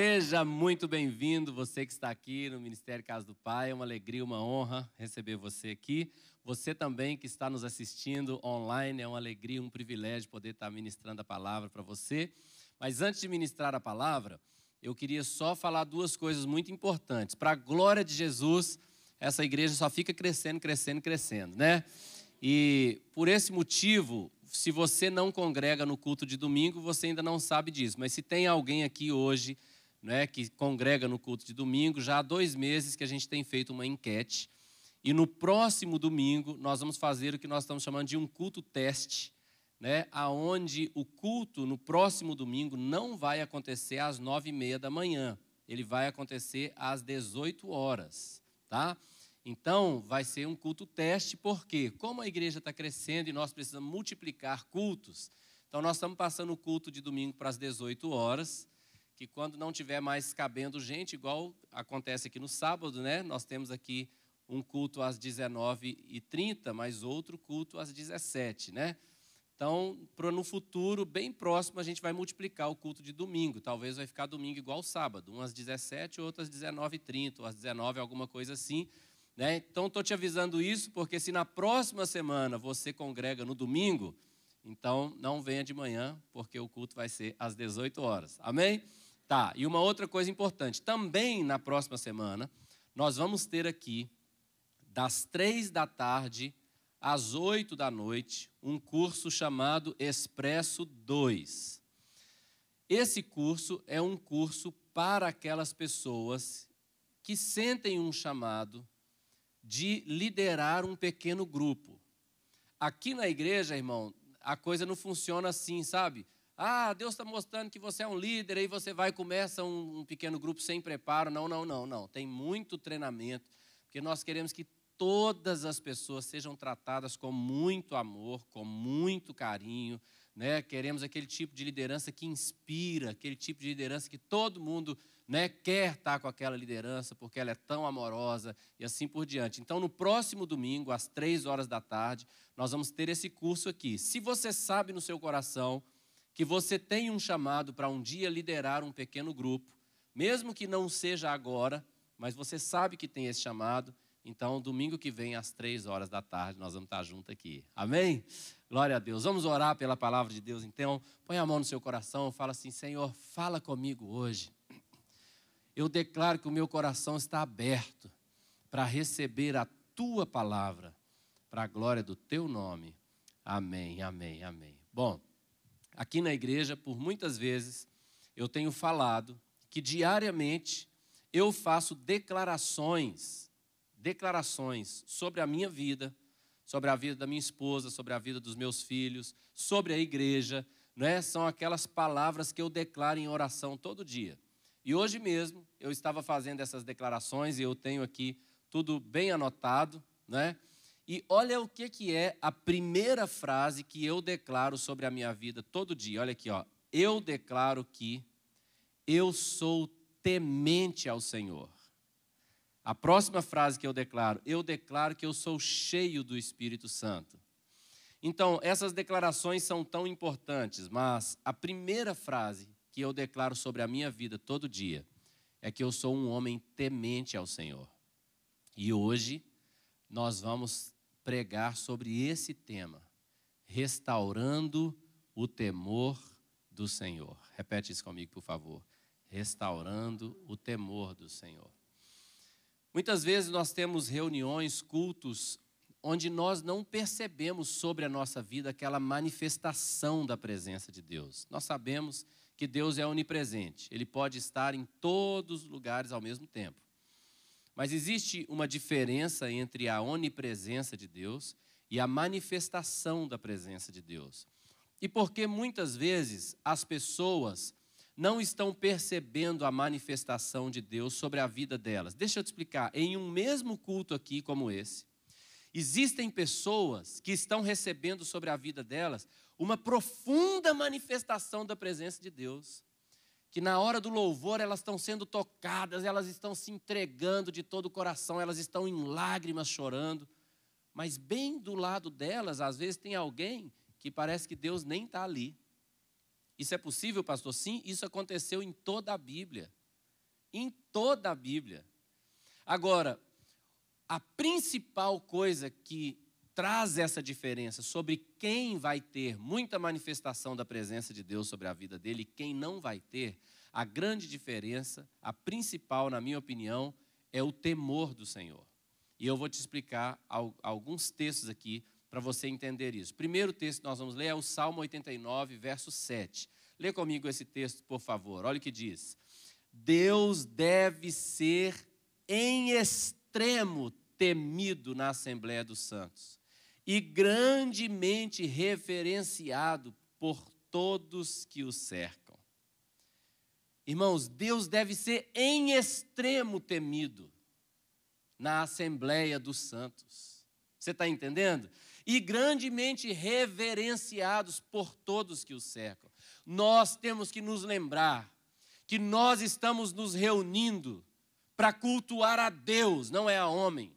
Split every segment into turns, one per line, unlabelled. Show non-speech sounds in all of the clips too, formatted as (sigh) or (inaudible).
Seja muito bem-vindo, você que está aqui no Ministério Casa do Pai. É uma alegria, uma honra receber você aqui. Você também que está nos assistindo online, é uma alegria, um privilégio poder estar ministrando a palavra para você. Mas antes de ministrar a palavra, eu queria só falar duas coisas muito importantes. Para a glória de Jesus, essa igreja só fica crescendo, crescendo, crescendo, né? E por esse motivo, se você não congrega no culto de domingo, você ainda não sabe disso. Mas se tem alguém aqui hoje né, que congrega no culto de domingo, já há dois meses que a gente tem feito uma enquete. E no próximo domingo nós vamos fazer o que nós estamos chamando de um culto teste, né, aonde o culto no próximo domingo não vai acontecer às nove e meia da manhã, ele vai acontecer às 18 horas, tá? Então vai ser um culto teste porque como a igreja está crescendo e nós precisamos multiplicar cultos, então nós estamos passando o culto de domingo para as 18 horas que quando não tiver mais cabendo gente, igual acontece aqui no sábado, né? Nós temos aqui um culto às 19h30, mas outro culto às 17 né? Então, para no futuro, bem próximo, a gente vai multiplicar o culto de domingo. Talvez vai ficar domingo igual sábado, um às 17 outro às 19h30, ou às 19 alguma coisa assim. Né? Então, estou te avisando isso, porque se na próxima semana você congrega no domingo, então não venha de manhã, porque o culto vai ser às 18 horas. Amém? Tá, e uma outra coisa importante. Também na próxima semana, nós vamos ter aqui, das três da tarde às oito da noite, um curso chamado Expresso 2. Esse curso é um curso para aquelas pessoas que sentem um chamado de liderar um pequeno grupo. Aqui na igreja, irmão, a coisa não funciona assim, sabe? Ah, Deus está mostrando que você é um líder, aí você vai e começa um, um pequeno grupo sem preparo. Não, não, não, não. Tem muito treinamento, porque nós queremos que todas as pessoas sejam tratadas com muito amor, com muito carinho. Né? Queremos aquele tipo de liderança que inspira, aquele tipo de liderança que todo mundo né, quer estar tá com aquela liderança, porque ela é tão amorosa e assim por diante. Então, no próximo domingo, às três horas da tarde, nós vamos ter esse curso aqui. Se você sabe no seu coração que você tem um chamado para um dia liderar um pequeno grupo, mesmo que não seja agora, mas você sabe que tem esse chamado. Então, domingo que vem, às três horas da tarde, nós vamos estar juntos aqui. Amém? Glória a Deus. Vamos orar pela palavra de Deus, então. Põe a mão no seu coração, e fala assim: Senhor, fala comigo hoje. Eu declaro que o meu coração está aberto para receber a tua palavra, para a glória do teu nome. Amém, amém, amém. Bom aqui na igreja, por muitas vezes, eu tenho falado que diariamente eu faço declarações, declarações sobre a minha vida, sobre a vida da minha esposa, sobre a vida dos meus filhos, sobre a igreja, né? São aquelas palavras que eu declaro em oração todo dia. E hoje mesmo eu estava fazendo essas declarações e eu tenho aqui tudo bem anotado, né? E olha o que, que é a primeira frase que eu declaro sobre a minha vida todo dia. Olha aqui, ó. Eu declaro que eu sou temente ao Senhor. A próxima frase que eu declaro, eu declaro que eu sou cheio do Espírito Santo. Então, essas declarações são tão importantes, mas a primeira frase que eu declaro sobre a minha vida todo dia é que eu sou um homem temente ao Senhor. E hoje nós vamos pregar sobre esse tema, restaurando o temor do Senhor. Repete isso comigo, por favor. Restaurando o temor do Senhor. Muitas vezes nós temos reuniões, cultos, onde nós não percebemos sobre a nossa vida aquela manifestação da presença de Deus. Nós sabemos que Deus é onipresente, Ele pode estar em todos os lugares ao mesmo tempo. Mas existe uma diferença entre a onipresença de Deus e a manifestação da presença de Deus. E porque muitas vezes as pessoas não estão percebendo a manifestação de Deus sobre a vida delas. Deixa eu te explicar. Em um mesmo culto aqui como esse, existem pessoas que estão recebendo sobre a vida delas uma profunda manifestação da presença de Deus que na hora do louvor elas estão sendo tocadas, elas estão se entregando de todo o coração, elas estão em lágrimas chorando. Mas bem do lado delas, às vezes tem alguém que parece que Deus nem está ali. Isso é possível, pastor? Sim, isso aconteceu em toda a Bíblia. Em toda a Bíblia. Agora, a principal coisa que traz essa diferença sobre quem vai ter muita manifestação da presença de Deus sobre a vida dele e quem não vai ter, a grande diferença, a principal, na minha opinião, é o temor do Senhor. E eu vou te explicar alguns textos aqui para você entender isso. O primeiro texto que nós vamos ler é o Salmo 89, verso 7. Lê comigo esse texto, por favor. Olha o que diz: Deus deve ser em extremo temido na Assembleia dos Santos e grandemente referenciado por todos que o cercam. Irmãos, Deus deve ser em extremo temido na Assembleia dos Santos. Você está entendendo? E grandemente reverenciados por todos que o cercam. Nós temos que nos lembrar que nós estamos nos reunindo para cultuar a Deus, não é a homem.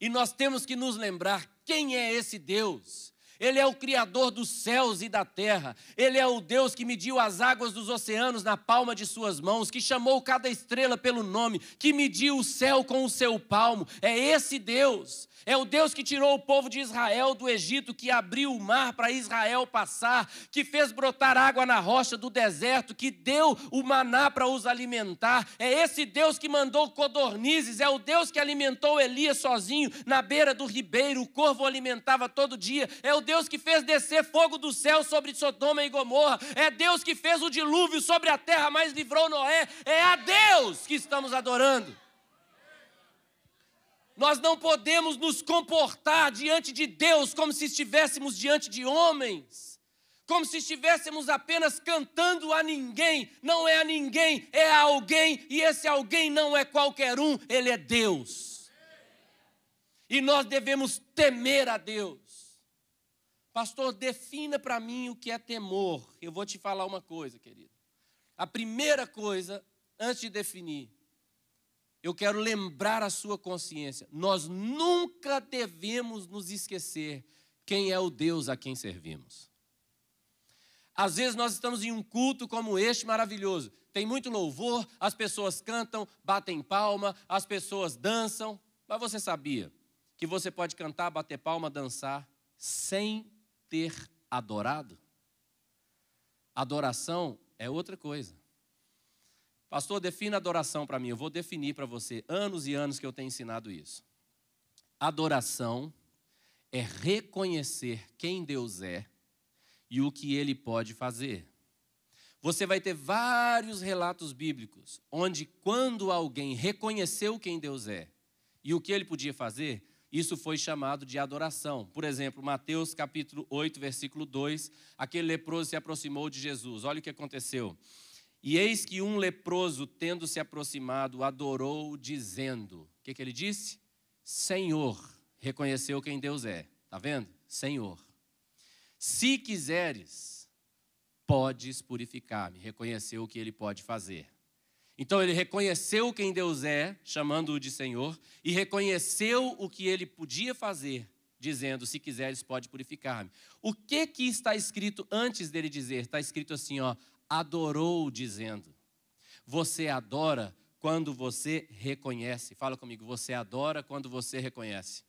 E nós temos que nos lembrar quem é esse Deus? Ele é o Criador dos céus e da terra. Ele é o Deus que mediu as águas dos oceanos na palma de suas mãos, que chamou cada estrela pelo nome, que mediu o céu com o seu palmo. É esse Deus. É o Deus que tirou o povo de Israel do Egito, que abriu o mar para Israel passar, que fez brotar água na rocha do deserto, que deu o maná para os alimentar. É esse Deus que mandou codornizes, é o Deus que alimentou Elias sozinho na beira do ribeiro, o corvo alimentava todo dia. É o Deus Deus que fez descer fogo do céu sobre Sodoma e Gomorra. É Deus que fez o dilúvio sobre a terra, mas livrou Noé. É a Deus que estamos adorando. Nós não podemos nos comportar diante de Deus como se estivéssemos diante de homens, como se estivéssemos apenas cantando a ninguém. Não é a ninguém, é a alguém, e esse alguém não é qualquer um, ele é Deus. E nós devemos temer a Deus. Pastor, defina para mim o que é temor. Eu vou te falar uma coisa, querido. A primeira coisa, antes de definir, eu quero lembrar a sua consciência. Nós nunca devemos nos esquecer quem é o Deus a quem servimos. Às vezes nós estamos em um culto como este maravilhoso. Tem muito louvor, as pessoas cantam, batem palma, as pessoas dançam. Mas você sabia que você pode cantar, bater palma, dançar sem ter adorado? Adoração é outra coisa. Pastor, defina adoração para mim. Eu vou definir para você. Anos e anos que eu tenho ensinado isso. Adoração é reconhecer quem Deus é e o que ele pode fazer. Você vai ter vários relatos bíblicos onde, quando alguém reconheceu quem Deus é e o que ele podia fazer, isso foi chamado de adoração. Por exemplo, Mateus capítulo 8, versículo 2, aquele leproso se aproximou de Jesus. Olha o que aconteceu. E eis que um leproso, tendo se aproximado, adorou, dizendo: O que, que ele disse? Senhor. Reconheceu quem Deus é. Está vendo? Senhor. Se quiseres, podes purificar-me. Reconheceu o que ele pode fazer. Então ele reconheceu quem Deus é, chamando-o de Senhor, e reconheceu o que ele podia fazer, dizendo: Se quiseres, pode purificar-me. O que que está escrito antes dele dizer? Está escrito assim, ó: adorou dizendo. Você adora quando você reconhece. Fala comigo, você adora quando você reconhece.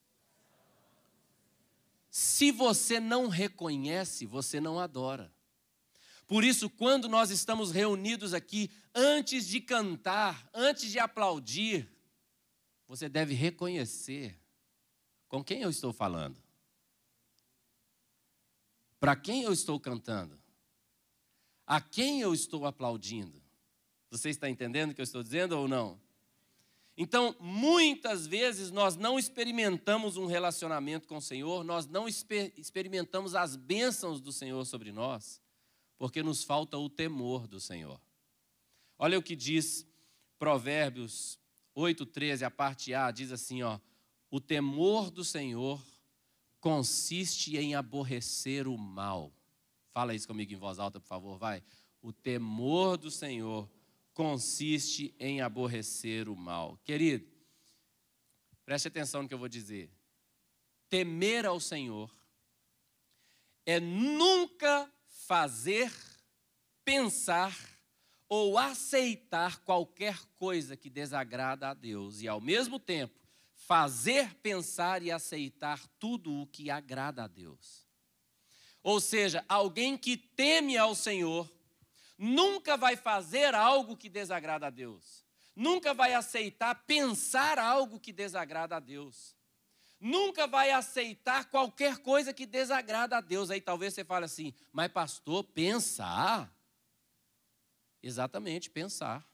Se você não reconhece, você não adora. Por isso, quando nós estamos reunidos aqui, antes de cantar, antes de aplaudir, você deve reconhecer com quem eu estou falando, para quem eu estou cantando, a quem eu estou aplaudindo. Você está entendendo o que eu estou dizendo ou não? Então, muitas vezes nós não experimentamos um relacionamento com o Senhor, nós não exper experimentamos as bênçãos do Senhor sobre nós, porque nos falta o temor do Senhor. Olha o que diz Provérbios 8:13, a parte A diz assim, ó: O temor do Senhor consiste em aborrecer o mal. Fala isso comigo em voz alta, por favor, vai. O temor do Senhor consiste em aborrecer o mal. Querido, preste atenção no que eu vou dizer. Temer ao Senhor é nunca fazer, pensar ou aceitar qualquer coisa que desagrada a Deus e, ao mesmo tempo, fazer, pensar e aceitar tudo o que agrada a Deus. Ou seja, alguém que teme ao Senhor nunca vai fazer algo que desagrada a Deus, nunca vai aceitar pensar algo que desagrada a Deus nunca vai aceitar qualquer coisa que desagrada a Deus. Aí talvez você fale assim, mas pastor, pensar? Exatamente, pensar.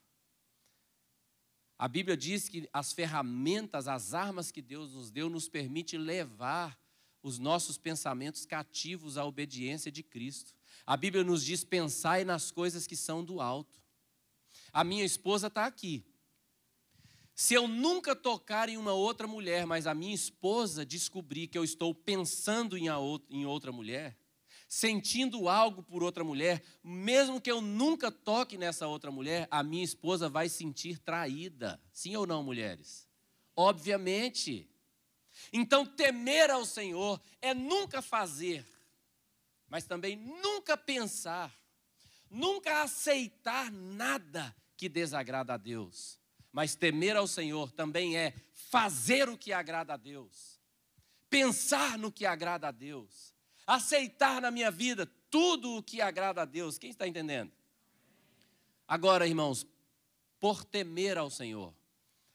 A Bíblia diz que as ferramentas, as armas que Deus nos deu, nos permite levar os nossos pensamentos cativos à obediência de Cristo. A Bíblia nos diz: pensai nas coisas que são do alto. A minha esposa está aqui. Se eu nunca tocar em uma outra mulher, mas a minha esposa descobrir que eu estou pensando em outra mulher, sentindo algo por outra mulher, mesmo que eu nunca toque nessa outra mulher, a minha esposa vai sentir traída. Sim ou não, mulheres? Obviamente. Então, temer ao Senhor é nunca fazer, mas também nunca pensar, nunca aceitar nada que desagrada a Deus. Mas temer ao Senhor também é fazer o que agrada a Deus, pensar no que agrada a Deus, aceitar na minha vida tudo o que agrada a Deus. Quem está entendendo? Agora, irmãos, por temer ao Senhor,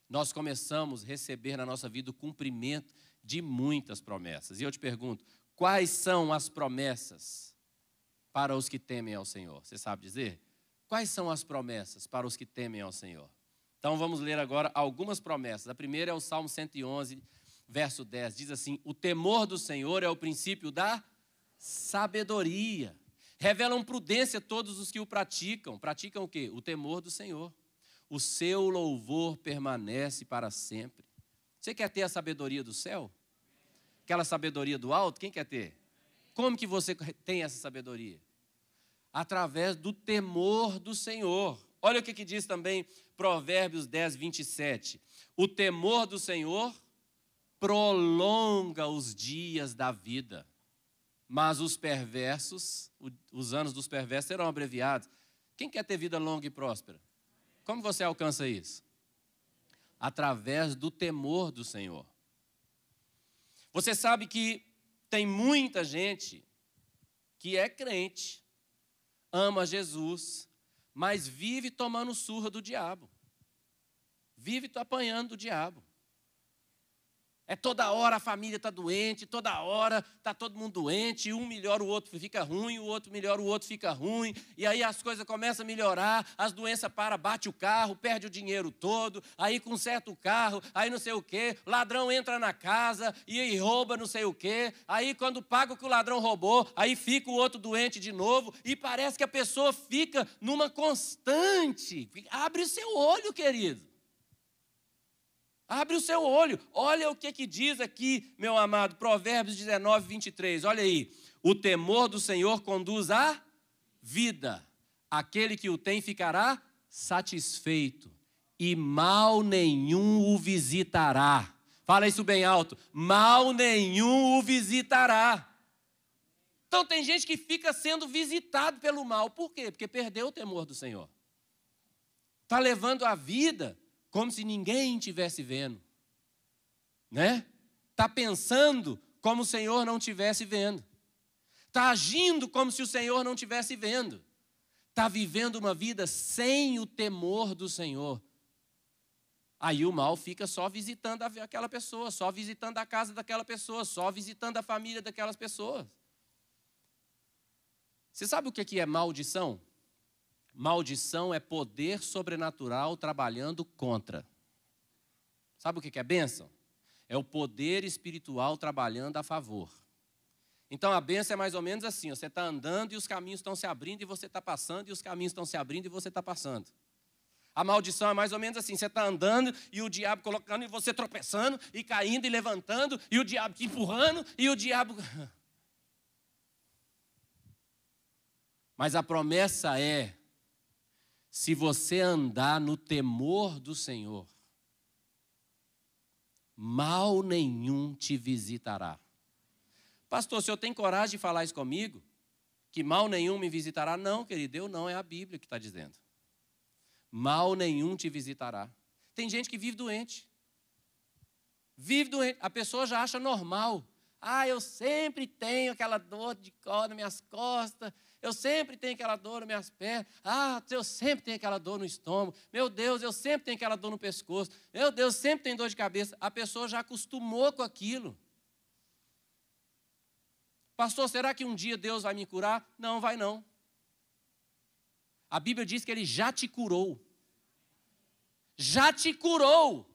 nós começamos a receber na nossa vida o cumprimento de muitas promessas. E eu te pergunto, quais são as promessas para os que temem ao Senhor? Você sabe dizer? Quais são as promessas para os que temem ao Senhor? Então vamos ler agora algumas promessas. A primeira é o Salmo 111, verso 10. Diz assim: O temor do Senhor é o princípio da sabedoria. Revelam prudência todos os que o praticam. Praticam o quê? O temor do Senhor. O seu louvor permanece para sempre. Você quer ter a sabedoria do céu? Aquela sabedoria do alto? Quem quer ter? Como que você tem essa sabedoria? Através do temor do Senhor. Olha o que, que diz também Provérbios 10, 27. O temor do Senhor prolonga os dias da vida, mas os perversos, os anos dos perversos serão abreviados. Quem quer ter vida longa e próspera? Como você alcança isso? Através do temor do Senhor. Você sabe que tem muita gente que é crente, ama Jesus, mas vive tomando surra do diabo. Vive apanhando do diabo. É toda hora a família está doente, toda hora está todo mundo doente, um melhora, o outro fica ruim, o outro melhora, o outro fica ruim, e aí as coisas começam a melhorar, as doenças param, bate o carro, perde o dinheiro todo, aí conserta o carro, aí não sei o quê, ladrão entra na casa e rouba não sei o quê, aí quando paga o que o ladrão roubou, aí fica o outro doente de novo, e parece que a pessoa fica numa constante. Abre o seu olho, querido. Abre o seu olho, olha o que, que diz aqui, meu amado, Provérbios 19, 23. Olha aí. O temor do Senhor conduz à vida. Aquele que o tem ficará satisfeito, e mal nenhum o visitará. Fala isso bem alto: mal nenhum o visitará. Então tem gente que fica sendo visitado pelo mal. Por quê? Porque perdeu o temor do Senhor. Está levando a vida como se ninguém tivesse vendo, né? Tá pensando como o Senhor não tivesse vendo. Tá agindo como se o Senhor não tivesse vendo. Tá vivendo uma vida sem o temor do Senhor. Aí o mal fica só visitando aquela pessoa, só visitando a casa daquela pessoa, só visitando a família daquelas pessoas. Você sabe o que é, é maldição? Maldição é poder sobrenatural trabalhando contra. Sabe o que é bênção? É o poder espiritual trabalhando a favor. Então a bênção é mais ou menos assim: você está andando e os caminhos estão se abrindo, e você está passando, e os caminhos estão se abrindo, e você está passando. A maldição é mais ou menos assim: você está andando e o diabo colocando, e você tropeçando, e caindo e levantando, e o diabo te empurrando, e o diabo. (laughs) Mas a promessa é: se você andar no temor do Senhor, mal nenhum te visitará. Pastor, o senhor tem coragem de falar isso comigo? Que mal nenhum me visitará? Não, querido, eu não, é a Bíblia que está dizendo. Mal nenhum te visitará. Tem gente que vive doente. Vive doente. A pessoa já acha normal. Ah, eu sempre tenho aquela dor de cor nas minhas costas, eu sempre tenho aquela dor nas minhas pernas, ah, eu sempre tenho aquela dor no estômago, meu Deus, eu sempre tenho aquela dor no pescoço, meu Deus, sempre tem dor de cabeça. A pessoa já acostumou com aquilo. Pastor, será que um dia Deus vai me curar? Não, vai não. A Bíblia diz que ele já te curou. Já te curou.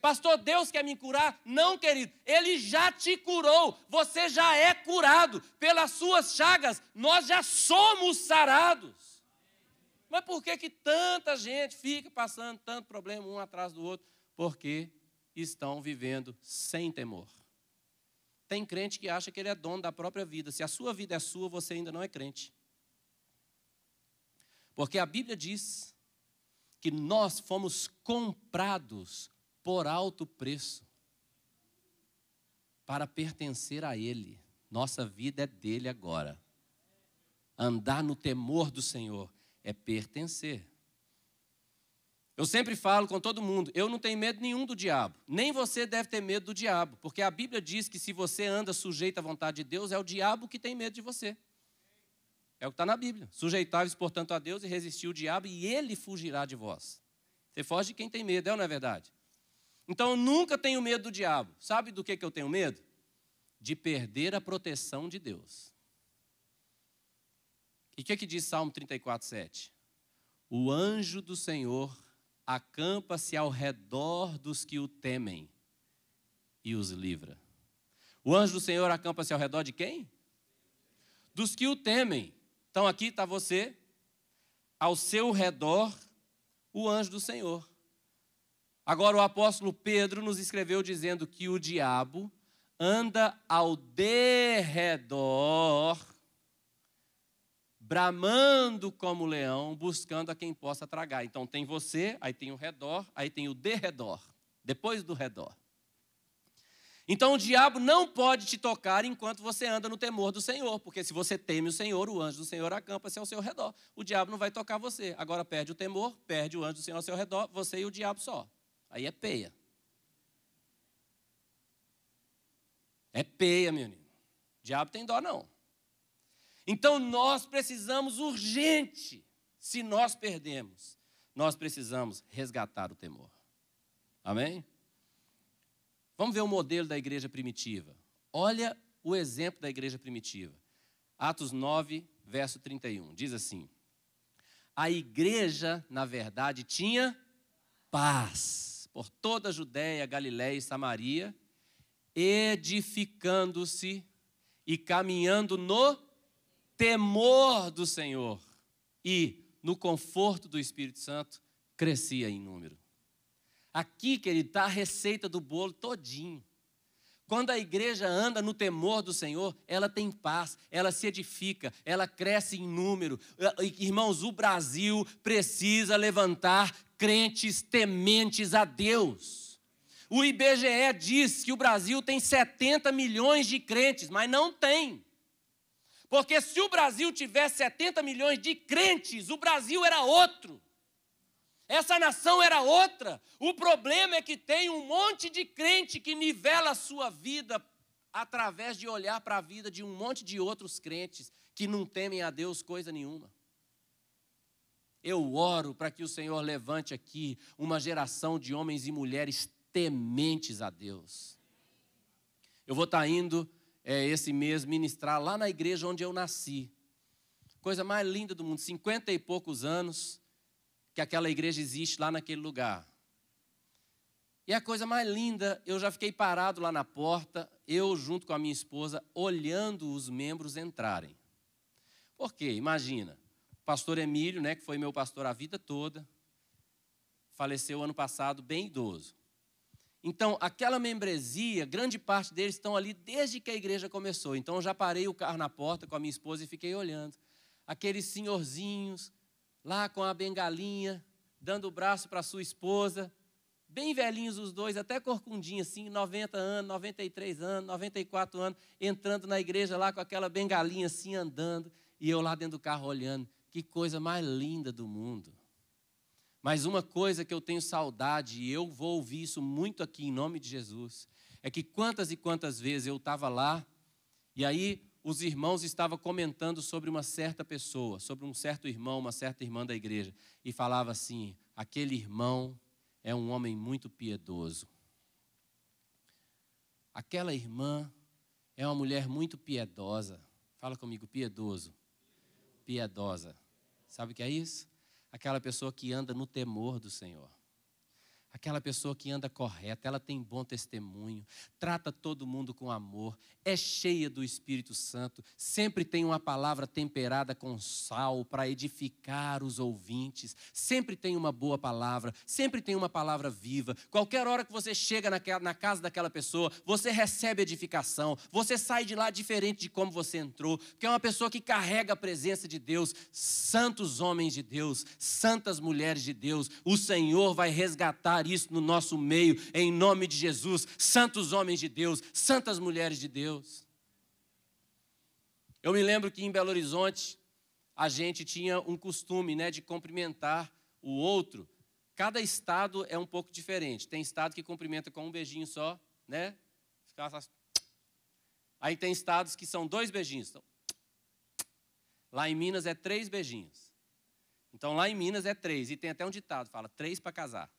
Pastor, Deus quer me curar? Não, querido. Ele já te curou. Você já é curado. Pelas suas chagas, nós já somos sarados. Mas por que, que tanta gente fica passando tanto problema um atrás do outro? Porque estão vivendo sem temor. Tem crente que acha que ele é dono da própria vida. Se a sua vida é sua, você ainda não é crente. Porque a Bíblia diz que nós fomos comprados por alto preço para pertencer a Ele. Nossa vida é dele agora. Andar no temor do Senhor é pertencer. Eu sempre falo com todo mundo: eu não tenho medo nenhum do diabo. Nem você deve ter medo do diabo, porque a Bíblia diz que se você anda sujeito à vontade de Deus, é o diabo que tem medo de você. É o que está na Bíblia. Sujeitáveis, portanto, a Deus e resistir o diabo, e ele fugirá de vós. Você foge de quem tem medo, é ou não é verdade? Então eu nunca tenho medo do diabo. Sabe do que, que eu tenho medo? De perder a proteção de Deus. E o que, que diz Salmo 34, 7? O anjo do Senhor acampa-se ao redor dos que o temem e os livra. O anjo do Senhor acampa-se ao redor de quem? Dos que o temem. Então aqui está você, ao seu redor, o anjo do Senhor. Agora, o apóstolo Pedro nos escreveu dizendo que o diabo anda ao derredor, bramando como leão, buscando a quem possa tragar. Então, tem você, aí tem o redor, aí tem o derredor, depois do redor. Então, o diabo não pode te tocar enquanto você anda no temor do Senhor, porque se você teme o Senhor, o anjo do Senhor acampa-se ao seu redor. O diabo não vai tocar você. Agora, perde o temor, perde o anjo do Senhor ao seu redor, você e o diabo só. Aí é peia. É peia, meu menino. O diabo tem dó, não. Então nós precisamos urgente, se nós perdemos, nós precisamos resgatar o temor. Amém? Vamos ver o modelo da igreja primitiva. Olha o exemplo da igreja primitiva. Atos 9, verso 31. Diz assim: A igreja, na verdade, tinha paz por toda a Judéia, Galiléia e Samaria, edificando-se e caminhando no temor do Senhor e no conforto do Espírito Santo, crescia em número. Aqui, querido, está a receita do bolo todinho. Quando a igreja anda no temor do Senhor, ela tem paz, ela se edifica, ela cresce em número. Irmãos, o Brasil precisa levantar crentes tementes a Deus. O IBGE diz que o Brasil tem 70 milhões de crentes, mas não tem. Porque se o Brasil tivesse 70 milhões de crentes, o Brasil era outro. Essa nação era outra. O problema é que tem um monte de crente que nivela a sua vida através de olhar para a vida de um monte de outros crentes que não temem a Deus coisa nenhuma. Eu oro para que o Senhor levante aqui uma geração de homens e mulheres tementes a Deus. Eu vou estar tá indo é, esse mês ministrar lá na igreja onde eu nasci. Coisa mais linda do mundo, cinquenta e poucos anos que aquela igreja existe lá naquele lugar. E a coisa mais linda, eu já fiquei parado lá na porta, eu junto com a minha esposa, olhando os membros entrarem. Porque, imagina, pastor Emílio, né, que foi meu pastor a vida toda, faleceu ano passado, bem idoso. Então, aquela membresia, grande parte deles estão ali desde que a igreja começou. Então, eu já parei o carro na porta com a minha esposa e fiquei olhando. Aqueles senhorzinhos, lá com a bengalinha, dando o braço para sua esposa, bem velhinhos os dois, até corcundinha, assim, 90 anos, 93 anos, 94 anos, entrando na igreja lá com aquela bengalinha assim, andando, e eu lá dentro do carro olhando. Que coisa mais linda do mundo. Mas uma coisa que eu tenho saudade, e eu vou ouvir isso muito aqui em nome de Jesus, é que quantas e quantas vezes eu estava lá, e aí os irmãos estavam comentando sobre uma certa pessoa, sobre um certo irmão, uma certa irmã da igreja, e falava assim: aquele irmão é um homem muito piedoso. Aquela irmã é uma mulher muito piedosa. Fala comigo, piedoso. Piedosa. Sabe o que é isso? Aquela pessoa que anda no temor do Senhor. Aquela pessoa que anda correta, ela tem bom testemunho, trata todo mundo com amor, é cheia do Espírito Santo, sempre tem uma palavra temperada com sal para edificar os ouvintes, sempre tem uma boa palavra, sempre tem uma palavra viva. Qualquer hora que você chega na casa daquela pessoa, você recebe edificação, você sai de lá diferente de como você entrou, porque é uma pessoa que carrega a presença de Deus, santos homens de Deus, santas mulheres de Deus, o Senhor vai resgatar isso no nosso meio, em nome de Jesus. Santos homens de Deus, santas mulheres de Deus. Eu me lembro que em Belo Horizonte a gente tinha um costume né, de cumprimentar o outro. Cada estado é um pouco diferente. Tem estado que cumprimenta com um beijinho só, né? Aí tem estados que são dois beijinhos. Então lá em Minas é três beijinhos. Então lá em Minas é três. E tem até um ditado, fala três para casar.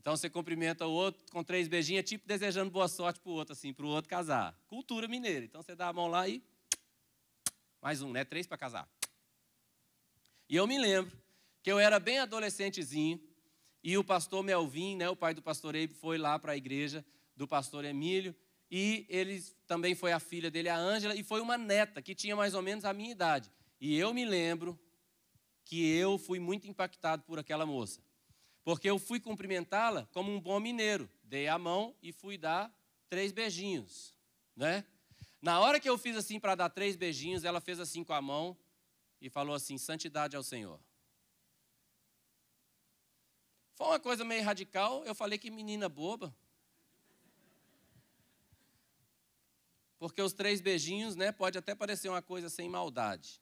Então você cumprimenta o outro com três beijinhos, é tipo desejando boa sorte para o outro, assim, para o outro casar. Cultura mineira. Então você dá a mão lá e. Mais um, né? Três para casar. E eu me lembro que eu era bem adolescentezinho e o pastor Melvin, né, o pai do pastor Abe, foi lá para a igreja do pastor Emílio e ele também foi a filha dele, a Ângela, e foi uma neta que tinha mais ou menos a minha idade. E eu me lembro que eu fui muito impactado por aquela moça. Porque eu fui cumprimentá-la como um bom mineiro. Dei a mão e fui dar três beijinhos, né? Na hora que eu fiz assim para dar três beijinhos, ela fez assim com a mão e falou assim: "Santidade ao Senhor". Foi uma coisa meio radical, eu falei que menina boba. Porque os três beijinhos, né, pode até parecer uma coisa sem maldade.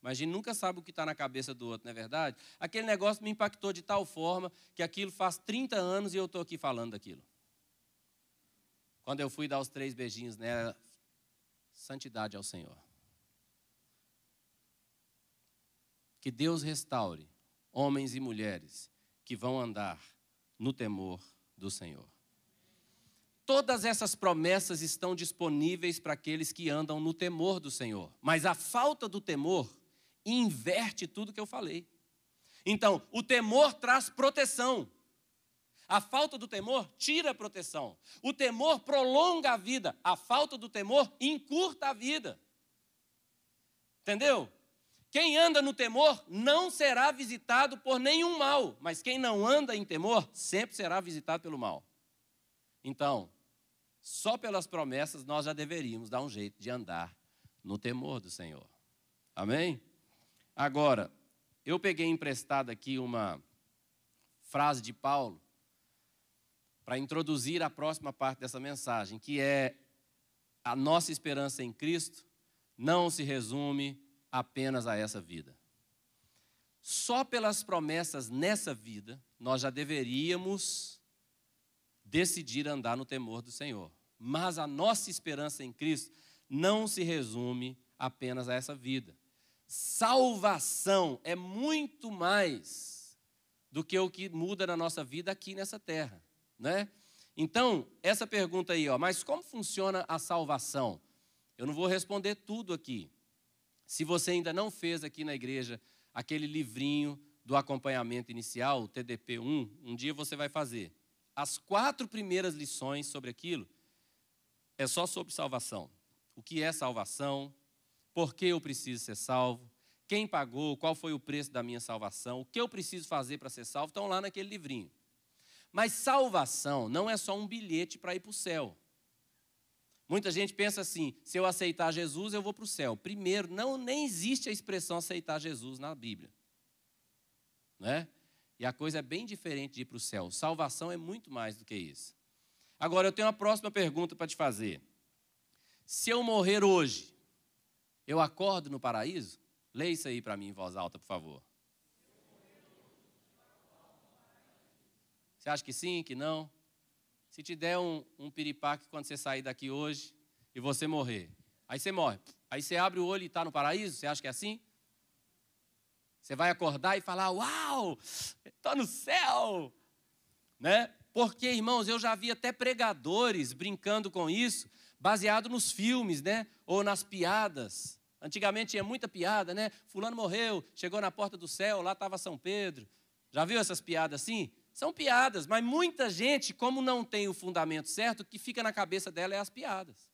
Mas a gente nunca sabe o que está na cabeça do outro, não é verdade? Aquele negócio me impactou de tal forma que aquilo faz 30 anos e eu estou aqui falando daquilo. Quando eu fui dar os três beijinhos nela, santidade ao Senhor. Que Deus restaure homens e mulheres que vão andar no temor do Senhor. Todas essas promessas estão disponíveis para aqueles que andam no temor do Senhor, mas a falta do temor inverte tudo que eu falei. Então, o temor traz proteção. A falta do temor tira a proteção. O temor prolonga a vida. A falta do temor encurta a vida. Entendeu? Quem anda no temor não será visitado por nenhum mal, mas quem não anda em temor sempre será visitado pelo mal. Então, só pelas promessas nós já deveríamos dar um jeito de andar no temor do Senhor. Amém? Agora, eu peguei emprestado aqui uma frase de Paulo para introduzir a próxima parte dessa mensagem, que é a nossa esperança em Cristo não se resume apenas a essa vida. Só pelas promessas nessa vida nós já deveríamos decidir andar no temor do Senhor. Mas a nossa esperança em Cristo não se resume apenas a essa vida. Salvação é muito mais do que o que muda na nossa vida aqui nessa terra, né? Então, essa pergunta aí, ó, mas como funciona a salvação? Eu não vou responder tudo aqui. Se você ainda não fez aqui na igreja aquele livrinho do acompanhamento inicial, o TDP1, um dia você vai fazer. As quatro primeiras lições sobre aquilo é só sobre salvação. O que é salvação? por que eu preciso ser salvo, quem pagou, qual foi o preço da minha salvação, o que eu preciso fazer para ser salvo, estão lá naquele livrinho. Mas salvação não é só um bilhete para ir para o céu. Muita gente pensa assim: se eu aceitar Jesus, eu vou para o céu. Primeiro, não nem existe a expressão aceitar Jesus na Bíblia, né? E a coisa é bem diferente de ir para o céu. Salvação é muito mais do que isso. Agora, eu tenho uma próxima pergunta para te fazer. Se eu morrer hoje, eu acordo no paraíso? Leia isso aí para mim em voz alta, por favor. Você acha que sim, que não? Se te der um, um piripaque quando você sair daqui hoje e você morrer, aí você morre. Aí você abre o olho e está no paraíso? Você acha que é assim? Você vai acordar e falar: Uau, estou no céu! Né? Porque, irmãos, eu já vi até pregadores brincando com isso, baseado nos filmes, né? Ou nas piadas. Antigamente tinha muita piada, né? Fulano morreu, chegou na porta do céu, lá estava São Pedro. Já viu essas piadas assim? São piadas, mas muita gente, como não tem o fundamento certo, o que fica na cabeça dela é as piadas.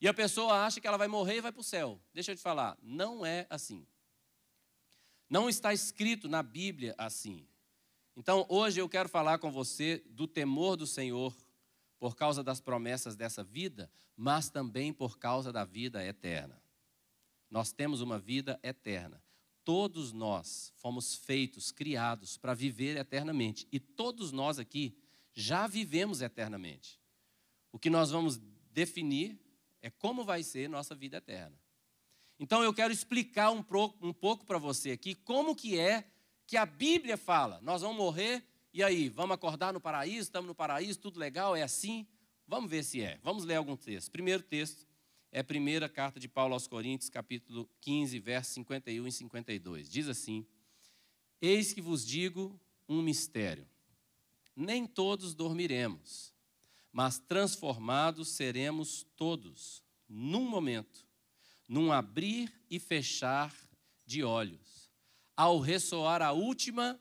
E a pessoa acha que ela vai morrer e vai para o céu. Deixa eu te falar, não é assim. Não está escrito na Bíblia assim. Então, hoje eu quero falar com você do temor do Senhor por causa das promessas dessa vida, mas também por causa da vida eterna. Nós temos uma vida eterna. Todos nós fomos feitos, criados para viver eternamente. E todos nós aqui já vivemos eternamente. O que nós vamos definir é como vai ser nossa vida eterna. Então eu quero explicar um, pro, um pouco para você aqui como que é que a Bíblia fala, nós vamos morrer e aí, vamos acordar no paraíso, estamos no paraíso, tudo legal, é assim? Vamos ver se é. Vamos ler algum texto. Primeiro texto é a primeira carta de Paulo aos Coríntios, capítulo 15, versos 51 e 52. Diz assim: Eis que vos digo um mistério. Nem todos dormiremos, mas transformados seremos todos, num momento, num abrir e fechar de olhos, ao ressoar a última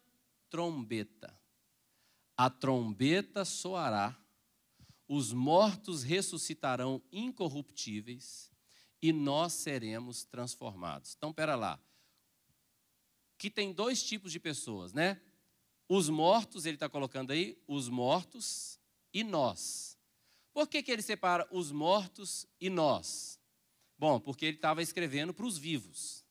trombeta. A trombeta soará os mortos ressuscitarão incorruptíveis e nós seremos transformados. Então, pera lá. Que tem dois tipos de pessoas, né? Os mortos, ele está colocando aí, os mortos e nós. Por que, que ele separa os mortos e nós? Bom, porque ele estava escrevendo para os vivos,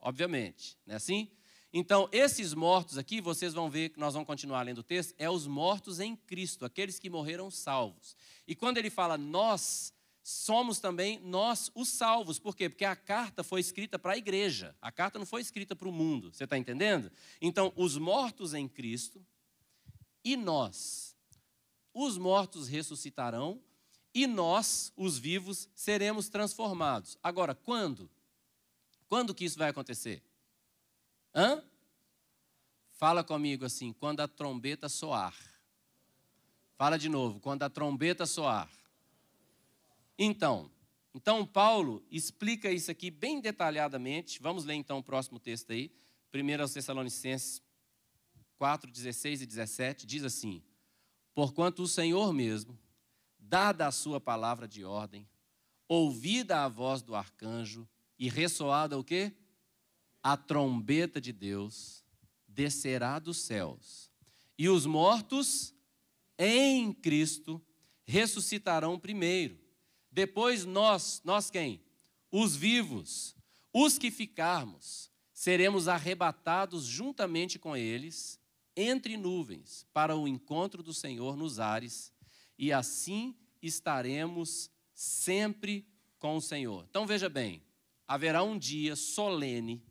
obviamente, não é assim? Então, esses mortos aqui, vocês vão ver que nós vamos continuar lendo o texto, é os mortos em Cristo, aqueles que morreram salvos. E quando ele fala nós, somos também nós os salvos. Por quê? Porque a carta foi escrita para a igreja, a carta não foi escrita para o mundo. Você está entendendo? Então, os mortos em Cristo e nós. Os mortos ressuscitarão e nós, os vivos, seremos transformados. Agora, quando? Quando que isso vai acontecer? Hã? Fala comigo assim, quando a trombeta soar. Fala de novo, quando a trombeta soar. Então, então Paulo explica isso aqui bem detalhadamente. Vamos ler então o próximo texto aí. 1 Tessalonicenses 4, 16 e 17, diz assim: Porquanto o Senhor mesmo, dada a sua palavra de ordem, ouvida a voz do arcanjo e ressoada o quê? a trombeta de Deus descerá dos céus, e os mortos em Cristo ressuscitarão primeiro. Depois nós, nós quem? Os vivos, os que ficarmos, seremos arrebatados juntamente com eles entre nuvens para o encontro do Senhor nos ares, e assim estaremos sempre com o Senhor. Então veja bem, haverá um dia solene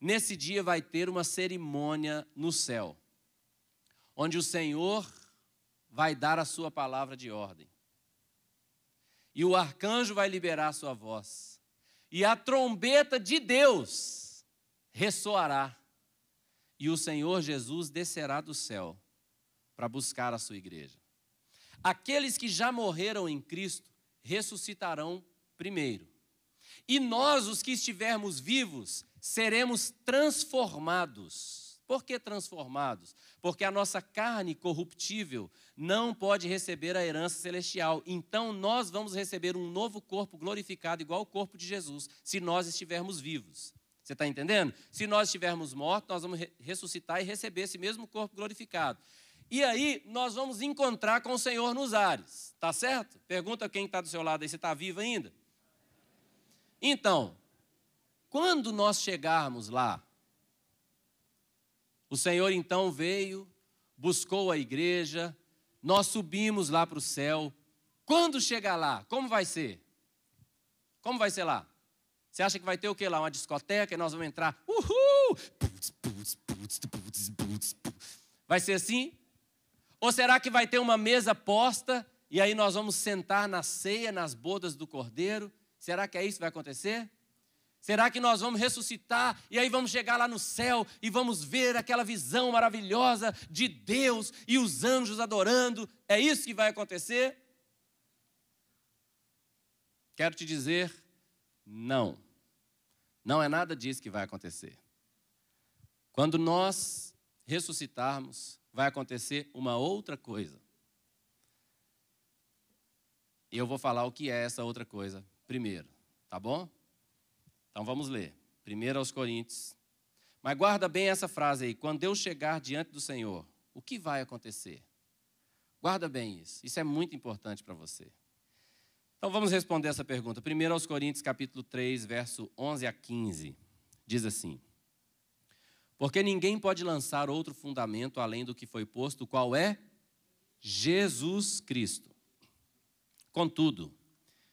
Nesse dia vai ter uma cerimônia no céu, onde o Senhor vai dar a sua palavra de ordem. E o arcanjo vai liberar a sua voz. E a trombeta de Deus ressoará. E o Senhor Jesus descerá do céu para buscar a sua igreja. Aqueles que já morreram em Cristo ressuscitarão primeiro. E nós, os que estivermos vivos, seremos transformados. Por que transformados? Porque a nossa carne corruptível não pode receber a herança celestial. Então nós vamos receber um novo corpo glorificado, igual ao corpo de Jesus, se nós estivermos vivos. Você está entendendo? Se nós estivermos mortos, nós vamos ressuscitar e receber esse mesmo corpo glorificado. E aí nós vamos encontrar com o Senhor nos ares, tá certo? Pergunta quem está do seu lado aí, você está vivo ainda? Então, quando nós chegarmos lá, o Senhor então veio, buscou a igreja, nós subimos lá para o céu. Quando chegar lá, como vai ser? Como vai ser lá? Você acha que vai ter o que lá? Uma discoteca e nós vamos entrar. Uhul! Vai ser assim? Ou será que vai ter uma mesa posta e aí nós vamos sentar na ceia, nas bodas do cordeiro? Será que é isso que vai acontecer? Será que nós vamos ressuscitar e aí vamos chegar lá no céu e vamos ver aquela visão maravilhosa de Deus e os anjos adorando? É isso que vai acontecer? Quero te dizer, não. Não é nada disso que vai acontecer. Quando nós ressuscitarmos, vai acontecer uma outra coisa. E eu vou falar o que é essa outra coisa primeiro, tá bom? Então vamos ler. Primeiro aos Coríntios. Mas guarda bem essa frase aí. Quando eu chegar diante do Senhor, o que vai acontecer? Guarda bem isso. Isso é muito importante para você. Então vamos responder essa pergunta. Primeiro aos Coríntios, capítulo 3, verso 11 a 15. Diz assim: Porque ninguém pode lançar outro fundamento além do que foi posto, qual é? Jesus Cristo. Contudo,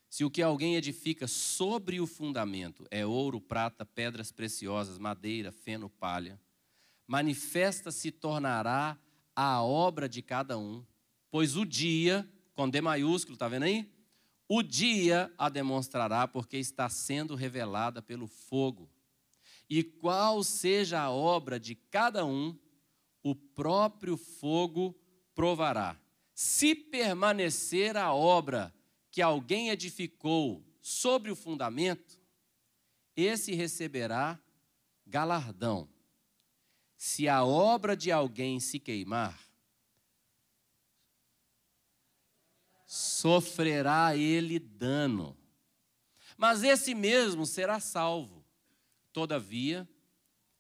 se o que alguém edifica sobre o fundamento é ouro, prata, pedras preciosas, madeira, feno, palha, manifesta se tornará a obra de cada um, pois o dia, com D maiúsculo, está vendo aí? O dia a demonstrará, porque está sendo revelada pelo fogo. E qual seja a obra de cada um, o próprio fogo provará. Se permanecer a obra que alguém edificou sobre o fundamento, esse receberá galardão. Se a obra de alguém se queimar, sofrerá ele dano. Mas esse mesmo será salvo, todavia,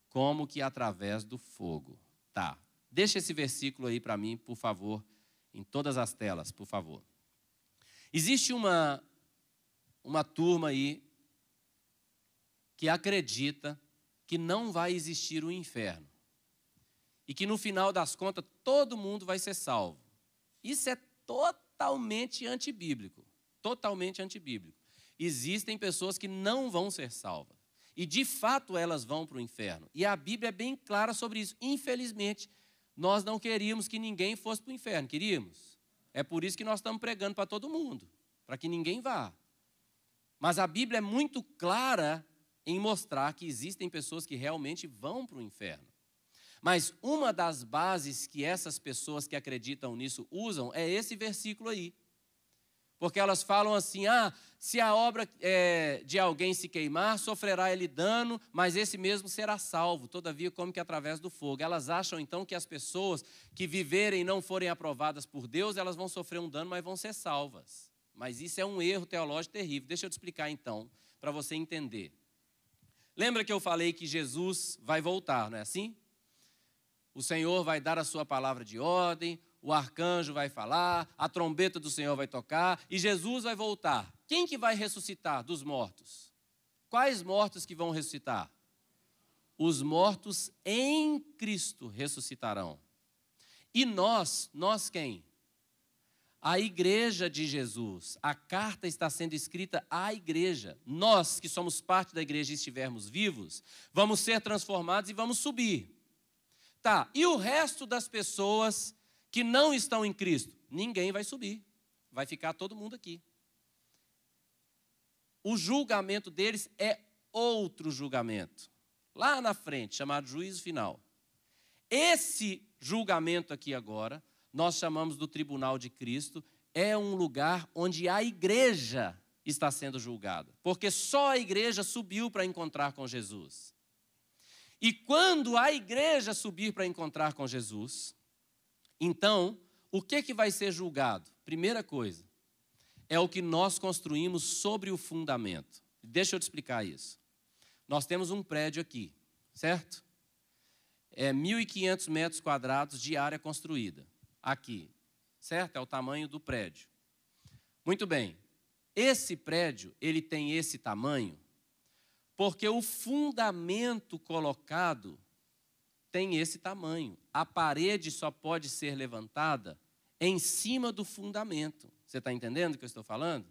como que através do fogo. Tá. Deixa esse versículo aí para mim, por favor, em todas as telas, por favor. Existe uma, uma turma aí que acredita que não vai existir o um inferno e que no final das contas todo mundo vai ser salvo. Isso é totalmente antibíblico. Totalmente antibíblico. Existem pessoas que não vão ser salvas. E de fato elas vão para o inferno. E a Bíblia é bem clara sobre isso. Infelizmente, nós não queríamos que ninguém fosse para o inferno, queríamos. É por isso que nós estamos pregando para todo mundo, para que ninguém vá. Mas a Bíblia é muito clara em mostrar que existem pessoas que realmente vão para o inferno. Mas uma das bases que essas pessoas que acreditam nisso usam é esse versículo aí porque elas falam assim: ah, se a obra é, de alguém se queimar, sofrerá ele dano, mas esse mesmo será salvo, todavia, como que através do fogo. Elas acham então que as pessoas que viverem e não forem aprovadas por Deus, elas vão sofrer um dano, mas vão ser salvas. Mas isso é um erro teológico terrível. Deixa eu te explicar então, para você entender. Lembra que eu falei que Jesus vai voltar, não é assim? O Senhor vai dar a sua palavra de ordem, o arcanjo vai falar, a trombeta do Senhor vai tocar e Jesus vai voltar. Quem que vai ressuscitar dos mortos? Quais mortos que vão ressuscitar? Os mortos em Cristo ressuscitarão. E nós, nós quem? A igreja de Jesus. A carta está sendo escrita à igreja. Nós que somos parte da igreja e estivermos vivos, vamos ser transformados e vamos subir. Tá, e o resto das pessoas que não estão em Cristo, ninguém vai subir, vai ficar todo mundo aqui. O julgamento deles é outro julgamento, lá na frente, chamado juízo final. Esse julgamento aqui agora, nós chamamos do tribunal de Cristo, é um lugar onde a igreja está sendo julgada, porque só a igreja subiu para encontrar com Jesus. E quando a igreja subir para encontrar com Jesus, então, o que, é que vai ser julgado? Primeira coisa, é o que nós construímos sobre o fundamento. Deixa eu te explicar isso. Nós temos um prédio aqui, certo? É 1.500 metros quadrados de área construída. Aqui, certo? É o tamanho do prédio. Muito bem. Esse prédio, ele tem esse tamanho porque o fundamento colocado tem esse tamanho. A parede só pode ser levantada em cima do fundamento. Você está entendendo o que eu estou falando?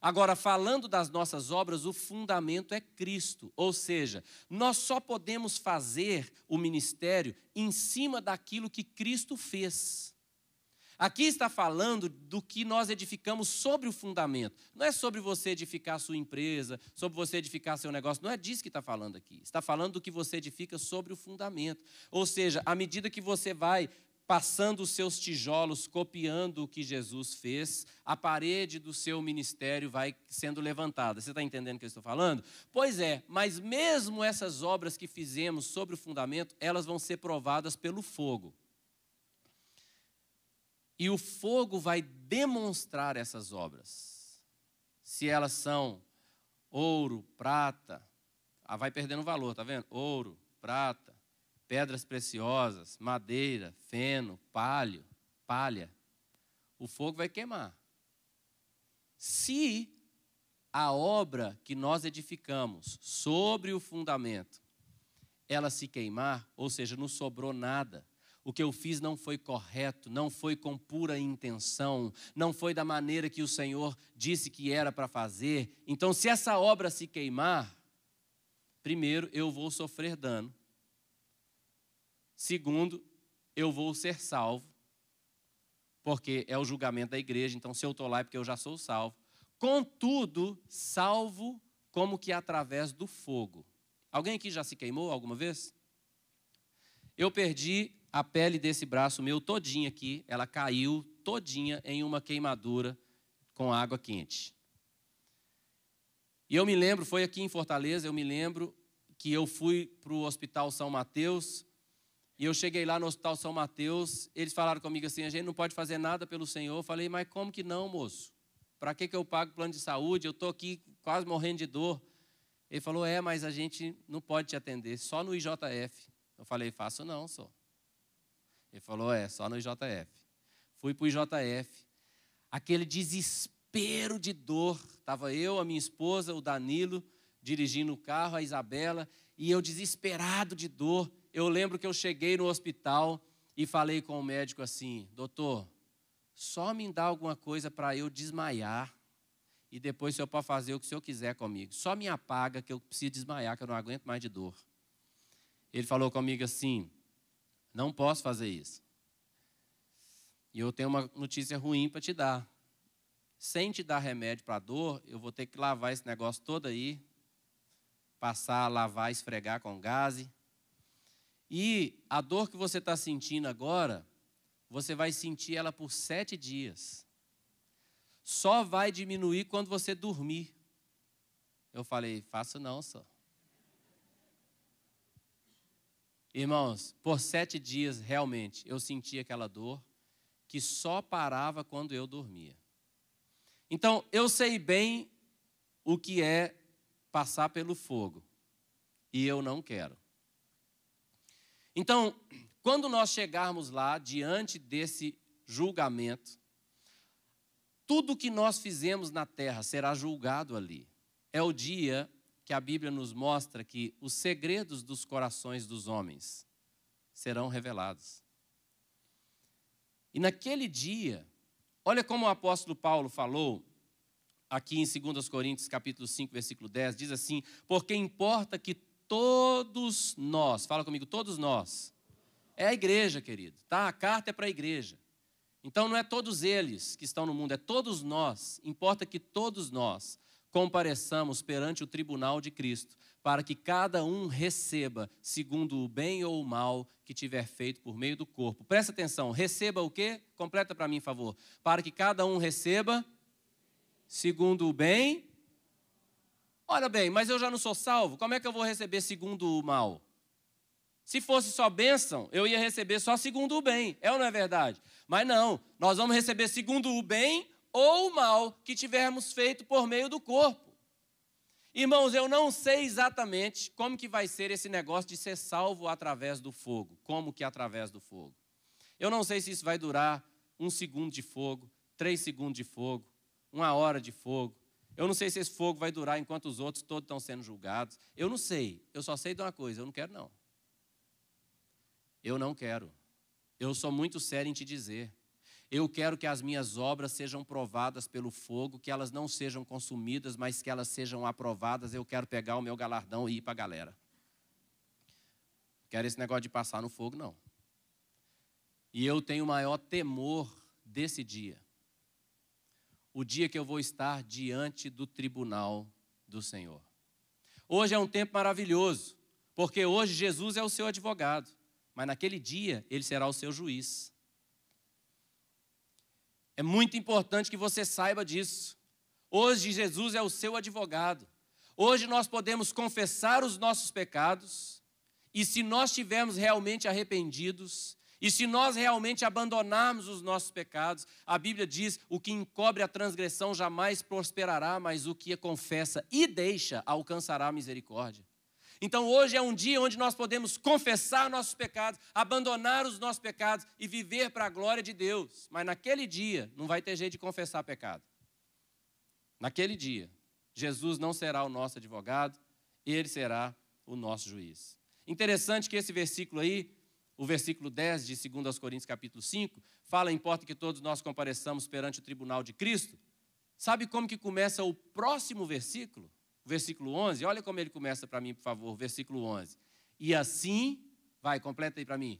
Agora, falando das nossas obras, o fundamento é Cristo, ou seja, nós só podemos fazer o ministério em cima daquilo que Cristo fez. Aqui está falando do que nós edificamos sobre o fundamento. Não é sobre você edificar sua empresa, sobre você edificar seu negócio. Não é disso que está falando aqui. Está falando do que você edifica sobre o fundamento. Ou seja, à medida que você vai passando os seus tijolos, copiando o que Jesus fez, a parede do seu ministério vai sendo levantada. Você está entendendo o que eu estou falando? Pois é, mas mesmo essas obras que fizemos sobre o fundamento, elas vão ser provadas pelo fogo. E o fogo vai demonstrar essas obras. Se elas são ouro, prata, ah, vai perdendo valor, tá vendo? Ouro, prata, pedras preciosas, madeira, feno, palho, palha. O fogo vai queimar. Se a obra que nós edificamos sobre o fundamento, ela se queimar, ou seja, não sobrou nada, o que eu fiz não foi correto, não foi com pura intenção, não foi da maneira que o Senhor disse que era para fazer. Então, se essa obra se queimar, primeiro, eu vou sofrer dano. Segundo, eu vou ser salvo, porque é o julgamento da igreja, então se eu estou lá é porque eu já sou salvo. Contudo, salvo como que através do fogo. Alguém aqui já se queimou alguma vez? Eu perdi a pele desse braço meu todinha aqui, ela caiu todinha em uma queimadura com água quente. E eu me lembro, foi aqui em Fortaleza, eu me lembro que eu fui para o Hospital São Mateus e eu cheguei lá no Hospital São Mateus, eles falaram comigo assim: a gente não pode fazer nada pelo Senhor. Eu falei, mas como que não, moço? Para que, que eu pago plano de saúde? Eu estou aqui quase morrendo de dor. Ele falou: é, mas a gente não pode te atender, só no IJF. Eu falei: faço não, só? Ele falou: é, só no IJF. Fui para o IJF. Aquele desespero de dor. Estava eu, a minha esposa, o Danilo, dirigindo o carro, a Isabela, e eu desesperado de dor. Eu lembro que eu cheguei no hospital e falei com o médico assim: doutor, só me dá alguma coisa para eu desmaiar e depois o senhor pode fazer o que o senhor quiser comigo. Só me apaga que eu preciso desmaiar, que eu não aguento mais de dor. Ele falou comigo assim: não posso fazer isso. E eu tenho uma notícia ruim para te dar. Sem te dar remédio para a dor, eu vou ter que lavar esse negócio todo aí, passar, lavar, esfregar com gás. E a dor que você está sentindo agora, você vai sentir ela por sete dias. Só vai diminuir quando você dormir. Eu falei, faço não, só. Irmãos, por sete dias realmente eu senti aquela dor que só parava quando eu dormia. Então eu sei bem o que é passar pelo fogo e eu não quero. Então, quando nós chegarmos lá diante desse julgamento, tudo que nós fizemos na terra será julgado ali. É o dia que a Bíblia nos mostra que os segredos dos corações dos homens serão revelados. E naquele dia, olha como o apóstolo Paulo falou aqui em 2 Coríntios capítulo 5, versículo 10, diz assim: "Porque importa que todos nós, fala comigo, todos nós. É a igreja, querido, tá? A carta é para a igreja. Então não é todos eles que estão no mundo, é todos nós. Importa que todos nós compareçamos perante o tribunal de Cristo, para que cada um receba segundo o bem ou o mal que tiver feito por meio do corpo. Presta atenção, receba o quê? Completa para mim, favor. Para que cada um receba segundo o bem. Olha bem, mas eu já não sou salvo, como é que eu vou receber segundo o mal? Se fosse só bênção, eu ia receber só segundo o bem. É ou não é verdade? Mas não, nós vamos receber segundo o bem ou o mal que tivermos feito por meio do corpo. Irmãos, eu não sei exatamente como que vai ser esse negócio de ser salvo através do fogo. Como que através do fogo? Eu não sei se isso vai durar um segundo de fogo, três segundos de fogo, uma hora de fogo. Eu não sei se esse fogo vai durar enquanto os outros todos estão sendo julgados. Eu não sei. Eu só sei de uma coisa: eu não quero, não. Eu não quero. Eu sou muito sério em te dizer. Eu quero que as minhas obras sejam provadas pelo fogo, que elas não sejam consumidas, mas que elas sejam aprovadas. Eu quero pegar o meu galardão e ir para a galera. Quer quero esse negócio de passar no fogo, não. E eu tenho o maior temor desse dia. O dia que eu vou estar diante do tribunal do Senhor. Hoje é um tempo maravilhoso, porque hoje Jesus é o seu advogado, mas naquele dia ele será o seu juiz. É muito importante que você saiba disso. Hoje Jesus é o seu advogado. Hoje nós podemos confessar os nossos pecados, e se nós estivermos realmente arrependidos, e se nós realmente abandonarmos os nossos pecados, a Bíblia diz: o que encobre a transgressão jamais prosperará, mas o que a confessa e deixa alcançará a misericórdia. Então hoje é um dia onde nós podemos confessar nossos pecados, abandonar os nossos pecados e viver para a glória de Deus. Mas naquele dia não vai ter jeito de confessar pecado. Naquele dia, Jesus não será o nosso advogado, ele será o nosso juiz. Interessante que esse versículo aí, o versículo 10 de 2 Coríntios capítulo 5, fala, importa que todos nós compareçamos perante o tribunal de Cristo. Sabe como que começa o próximo versículo? versículo 11, olha como ele começa para mim, por favor, versículo 11. E assim, vai, completa aí para mim.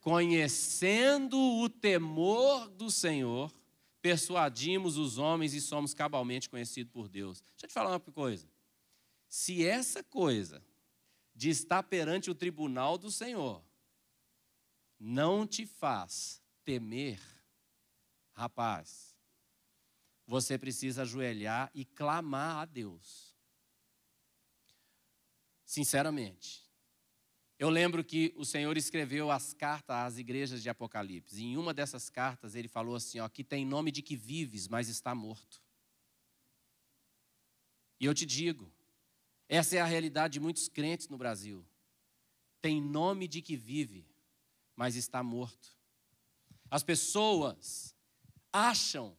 Conhecendo o temor do Senhor, persuadimos os homens e somos cabalmente conhecidos por Deus. Deixa eu te falar uma coisa. Se essa coisa de estar perante o tribunal do Senhor não te faz temer, rapaz, você precisa ajoelhar e clamar a Deus sinceramente. Eu lembro que o Senhor escreveu as cartas às igrejas de Apocalipse. E em uma dessas cartas ele falou assim: ó, que tem nome de que vives, mas está morto. E eu te digo, essa é a realidade de muitos crentes no Brasil. Tem nome de que vive, mas está morto. As pessoas acham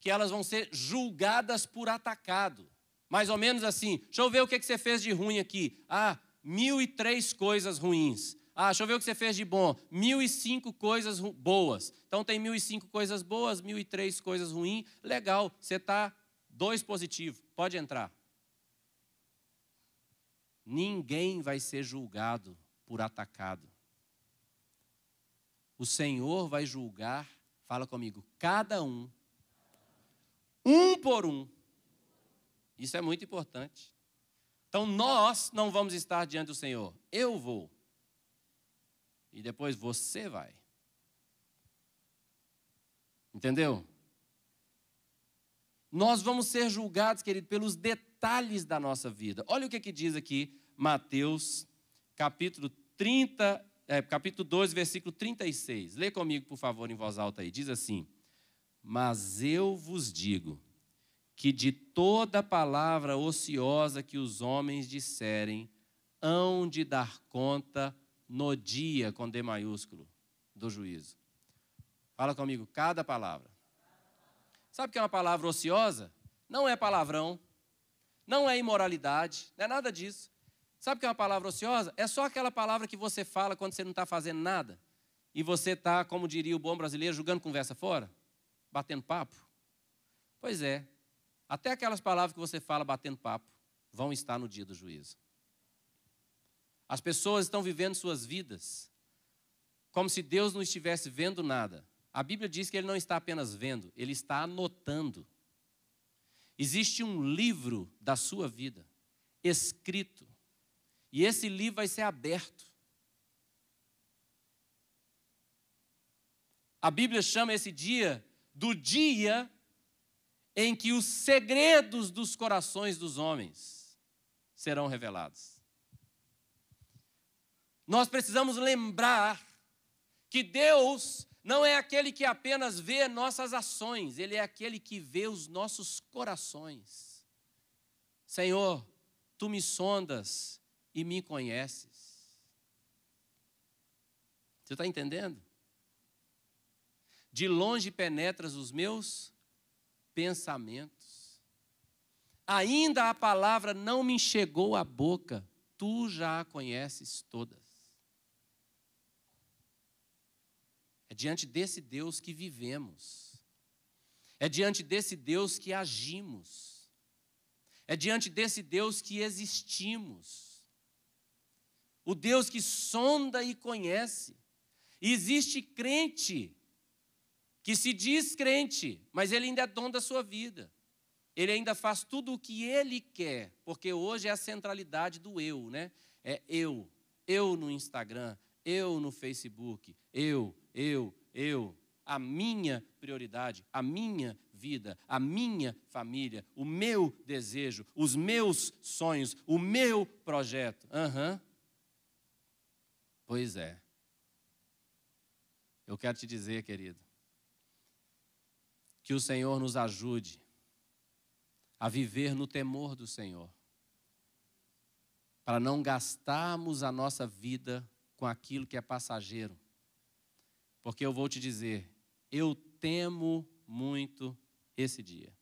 que elas vão ser julgadas por atacado mais ou menos assim: deixa eu ver o que você fez de ruim aqui. Ah, mil e três coisas ruins. Ah, deixa eu ver o que você fez de bom. Mil e cinco coisas boas. Então tem mil e cinco coisas boas, mil e três coisas ruins. Legal, você está dois positivo. Pode entrar. Ninguém vai ser julgado por atacado. O Senhor vai julgar, fala comigo, cada um, um por um isso é muito importante. Então nós não vamos estar diante do Senhor. Eu vou. E depois você vai. Entendeu? Nós vamos ser julgados, querido, pelos detalhes da nossa vida. Olha o que, é que diz aqui Mateus, capítulo 30, é, capítulo 2, versículo 36. Lê comigo, por favor, em voz alta aí. Diz assim: Mas eu vos digo que de toda palavra ociosa que os homens disserem, hão de dar conta no dia, com D maiúsculo, do juízo. Fala comigo, cada palavra. Sabe o que é uma palavra ociosa? Não é palavrão, não é imoralidade, não é nada disso. Sabe o que é uma palavra ociosa? É só aquela palavra que você fala quando você não está fazendo nada e você está, como diria o bom brasileiro, jogando conversa fora, batendo papo. Pois é, até aquelas palavras que você fala batendo papo vão estar no dia do juízo. As pessoas estão vivendo suas vidas como se Deus não estivesse vendo nada. A Bíblia diz que ele não está apenas vendo, ele está anotando. Existe um livro da sua vida, escrito, e esse livro vai ser aberto. A Bíblia chama esse dia do dia em que os segredos dos corações dos homens serão revelados. Nós precisamos lembrar que Deus não é aquele que apenas vê nossas ações, Ele é aquele que vê os nossos corações. Senhor, tu me sondas e me conheces. Você está entendendo? De longe penetras os meus pensamentos. Ainda a palavra não me chegou à boca, tu já a conheces todas. É diante desse Deus que vivemos. É diante desse Deus que agimos. É diante desse Deus que existimos. O Deus que sonda e conhece. E existe crente que se diz crente, mas ele ainda é dono da sua vida. Ele ainda faz tudo o que ele quer, porque hoje é a centralidade do eu, né? É eu, eu no Instagram, eu no Facebook, eu, eu, eu. A minha prioridade, a minha vida, a minha família, o meu desejo, os meus sonhos, o meu projeto. Uhum. Pois é. Eu quero te dizer, querido, que o Senhor nos ajude a viver no temor do Senhor, para não gastarmos a nossa vida com aquilo que é passageiro. Porque eu vou te dizer, eu temo muito esse dia.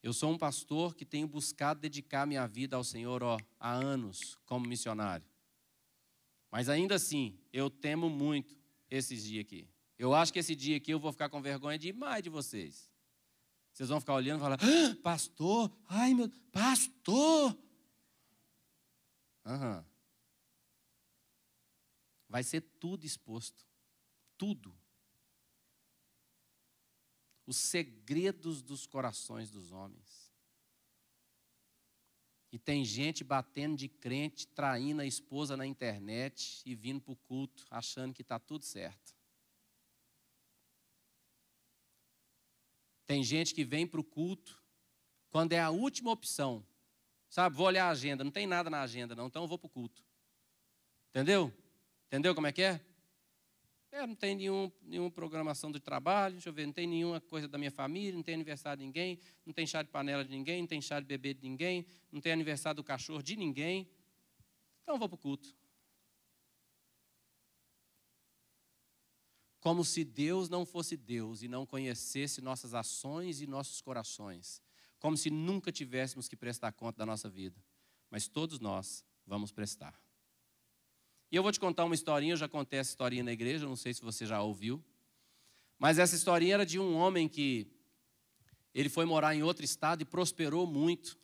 Eu sou um pastor que tenho buscado dedicar minha vida ao Senhor ó, há anos como missionário. Mas ainda assim, eu temo muito esses dias aqui. Eu acho que esse dia aqui eu vou ficar com vergonha demais de vocês. Vocês vão ficar olhando e falar, ah, pastor, ai meu, pastor. Uhum. Vai ser tudo exposto. Tudo. Os segredos dos corações dos homens. E tem gente batendo de crente, traindo a esposa na internet e vindo para o culto, achando que está tudo certo. Tem gente que vem para o culto quando é a última opção. Sabe, vou olhar a agenda, não tem nada na agenda, não, então eu vou para o culto. Entendeu? Entendeu como é que é? É, não tem nenhum, nenhuma programação de trabalho, deixa eu ver, não tem nenhuma coisa da minha família, não tem aniversário de ninguém, não tem chá de panela de ninguém, não tem chá de bebê de ninguém, não tem aniversário do cachorro de ninguém. Então eu vou para o culto. como se Deus não fosse Deus e não conhecesse nossas ações e nossos corações, como se nunca tivéssemos que prestar conta da nossa vida. Mas todos nós vamos prestar. E eu vou te contar uma historinha, eu já contei essa historinha na igreja, não sei se você já ouviu. Mas essa historinha era de um homem que ele foi morar em outro estado e prosperou muito.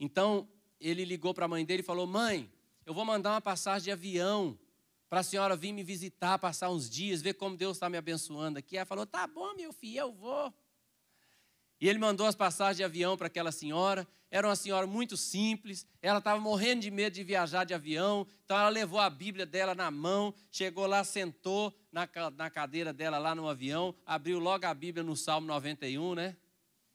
Então, ele ligou para a mãe dele e falou: "Mãe, eu vou mandar uma passagem de avião para a senhora vir me visitar, passar uns dias, ver como Deus está me abençoando aqui. Ela falou: tá bom, meu filho, eu vou. E ele mandou as passagens de avião para aquela senhora. Era uma senhora muito simples, ela estava morrendo de medo de viajar de avião. Então ela levou a Bíblia dela na mão, chegou lá, sentou na, na cadeira dela lá no avião, abriu logo a Bíblia no Salmo 91, né?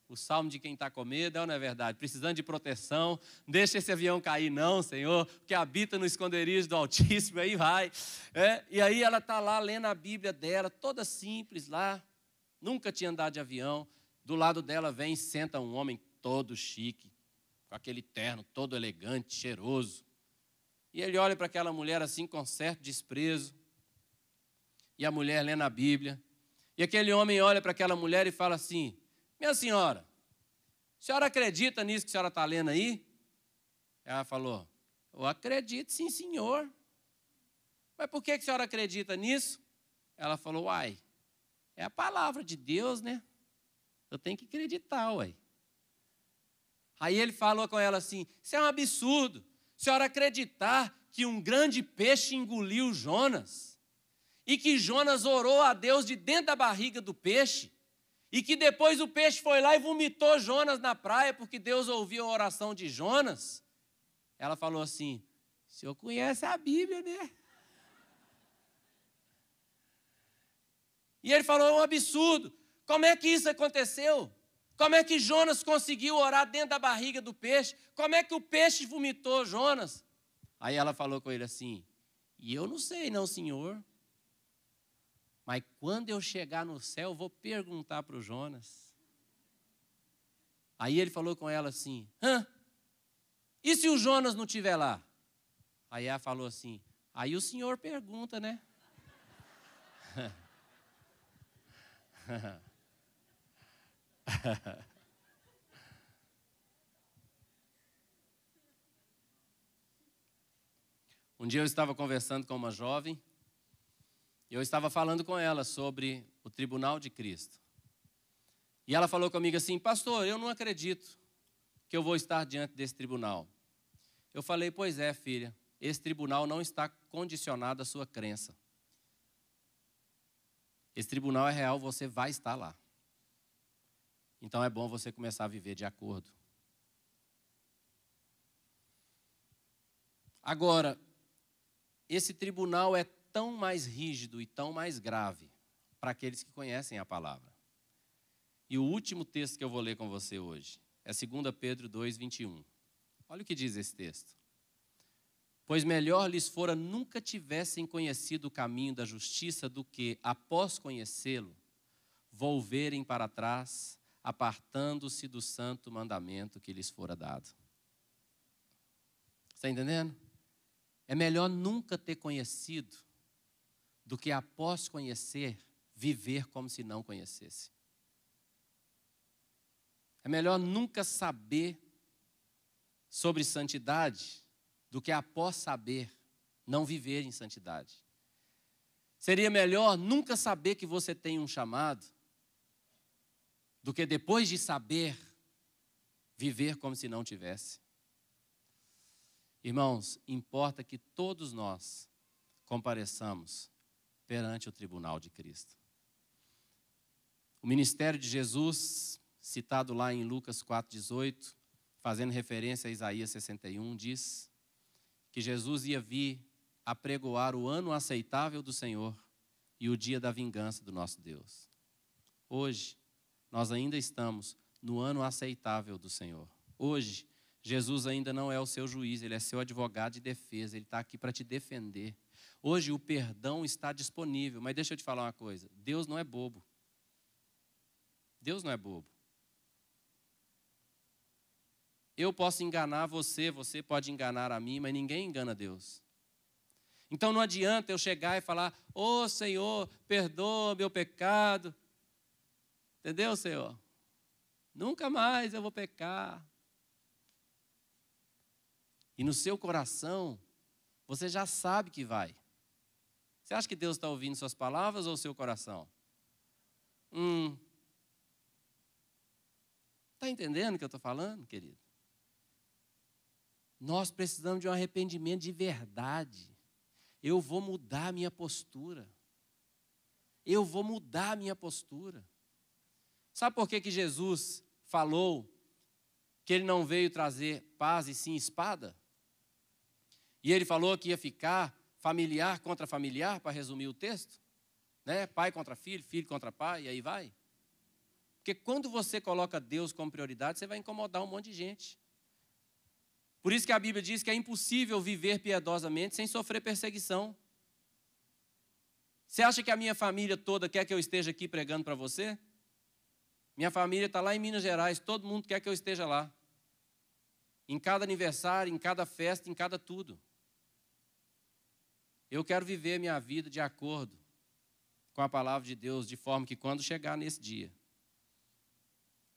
o salmo de quem está com medo, é ou não é verdade? Precisando de proteção, deixa esse avião cair, não, Senhor, que habita no esconderijo do Altíssimo, aí vai. É? E aí ela está lá lendo a Bíblia dela, toda simples lá, nunca tinha andado de avião. Do lado dela vem e senta um homem todo chique, com aquele terno todo elegante, cheiroso. E ele olha para aquela mulher assim, com certo desprezo. E a mulher lendo a Bíblia. E aquele homem olha para aquela mulher e fala assim: minha senhora, a senhora acredita nisso que a senhora está lendo aí? Ela falou: Eu acredito, sim, senhor. Mas por que a senhora acredita nisso? Ela falou: Uai, é a palavra de Deus, né? Eu tenho que acreditar, uai. Aí ele falou com ela assim: Isso é um absurdo. A senhora acreditar que um grande peixe engoliu Jonas e que Jonas orou a Deus de dentro da barriga do peixe e que depois o peixe foi lá e vomitou Jonas na praia, porque Deus ouviu a oração de Jonas. Ela falou assim: o senhor conhece a Bíblia, né? E ele falou: é um absurdo. Como é que isso aconteceu? Como é que Jonas conseguiu orar dentro da barriga do peixe? Como é que o peixe vomitou Jonas? Aí ela falou com ele assim: E eu não sei, não, senhor. Mas quando eu chegar no céu, eu vou perguntar para o Jonas. Aí ele falou com ela assim: Hã? E se o Jonas não estiver lá? Aí ela falou assim: Aí o senhor pergunta, né? (laughs) um dia eu estava conversando com uma jovem eu estava falando com ela sobre o tribunal de Cristo. E ela falou comigo assim: Pastor, eu não acredito que eu vou estar diante desse tribunal. Eu falei: Pois é, filha, esse tribunal não está condicionado à sua crença. Esse tribunal é real, você vai estar lá. Então é bom você começar a viver de acordo. Agora, esse tribunal é tão mais rígido e tão mais grave para aqueles que conhecem a palavra. E o último texto que eu vou ler com você hoje é 2 Pedro 2:21. Olha o que diz esse texto. Pois melhor lhes fora nunca tivessem conhecido o caminho da justiça do que, após conhecê-lo, volverem para trás, apartando-se do santo mandamento que lhes fora dado. Está entendendo? É melhor nunca ter conhecido do que após conhecer, viver como se não conhecesse. É melhor nunca saber sobre santidade do que após saber, não viver em santidade. Seria melhor nunca saber que você tem um chamado do que depois de saber, viver como se não tivesse. Irmãos, importa que todos nós compareçamos perante o tribunal de Cristo. O ministério de Jesus, citado lá em Lucas 4,18, fazendo referência a Isaías 61, diz que Jesus ia vir apregoar o ano aceitável do Senhor e o dia da vingança do nosso Deus. Hoje, nós ainda estamos no ano aceitável do Senhor. Hoje, Jesus ainda não é o seu juiz, ele é seu advogado de defesa, ele está aqui para te defender. Hoje o perdão está disponível, mas deixa eu te falar uma coisa: Deus não é bobo. Deus não é bobo. Eu posso enganar você, você pode enganar a mim, mas ninguém engana Deus. Então não adianta eu chegar e falar: Ô oh, Senhor, perdoa meu pecado. Entendeu, Senhor? Nunca mais eu vou pecar. E no seu coração, você já sabe que vai. Você acha que Deus está ouvindo suas palavras ou seu coração? Hum. Está entendendo o que eu estou falando, querido? Nós precisamos de um arrependimento de verdade. Eu vou mudar a minha postura. Eu vou mudar a minha postura. Sabe por que, que Jesus falou que ele não veio trazer paz e sim espada? E ele falou que ia ficar familiar contra familiar, para resumir o texto, né? pai contra filho, filho contra pai, e aí vai. Porque quando você coloca Deus como prioridade, você vai incomodar um monte de gente. Por isso que a Bíblia diz que é impossível viver piedosamente sem sofrer perseguição. Você acha que a minha família toda quer que eu esteja aqui pregando para você? Minha família está lá em Minas Gerais, todo mundo quer que eu esteja lá. Em cada aniversário, em cada festa, em cada tudo. Eu quero viver minha vida de acordo com a palavra de Deus, de forma que quando chegar nesse dia,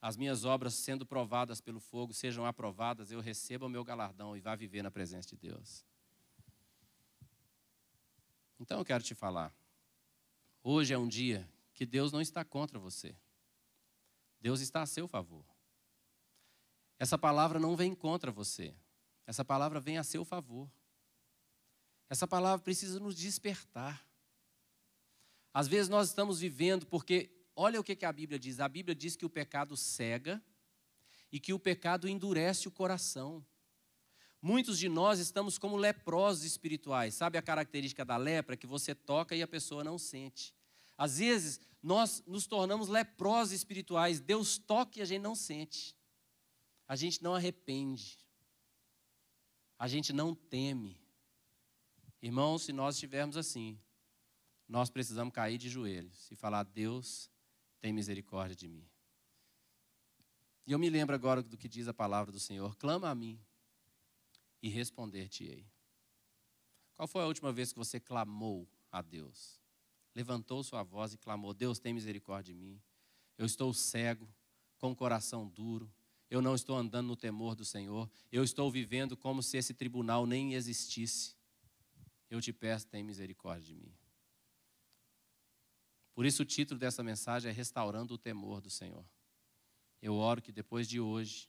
as minhas obras sendo provadas pelo fogo sejam aprovadas, eu receba o meu galardão e vá viver na presença de Deus. Então eu quero te falar. Hoje é um dia que Deus não está contra você. Deus está a seu favor. Essa palavra não vem contra você. Essa palavra vem a seu favor. Essa palavra precisa nos despertar. Às vezes nós estamos vivendo porque, olha o que a Bíblia diz: a Bíblia diz que o pecado cega e que o pecado endurece o coração. Muitos de nós estamos como leprosos espirituais. Sabe a característica da lepra? Que você toca e a pessoa não sente. Às vezes, nós nos tornamos leprosos espirituais. Deus toca e a gente não sente. A gente não arrepende. A gente não teme. Irmãos, se nós estivermos assim, nós precisamos cair de joelhos e falar: Deus, tem misericórdia de mim. E eu me lembro agora do que diz a palavra do Senhor: clama a mim e responder-te-ei. Qual foi a última vez que você clamou a Deus? Levantou sua voz e clamou: Deus, tem misericórdia de mim. Eu estou cego, com o coração duro. Eu não estou andando no temor do Senhor. Eu estou vivendo como se esse tribunal nem existisse eu te peço, tenha misericórdia de mim. Por isso o título dessa mensagem é Restaurando o Temor do Senhor. Eu oro que depois de hoje,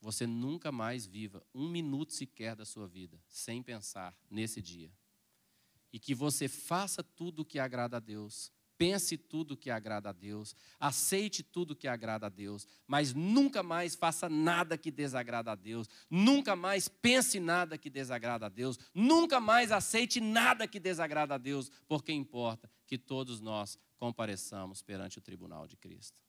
você nunca mais viva um minuto sequer da sua vida sem pensar nesse dia. E que você faça tudo o que agrada a Deus, Pense tudo que agrada a Deus, aceite tudo que agrada a Deus, mas nunca mais faça nada que desagrada a Deus, nunca mais pense nada que desagrada a Deus, nunca mais aceite nada que desagrada a Deus, porque importa que todos nós compareçamos perante o tribunal de Cristo.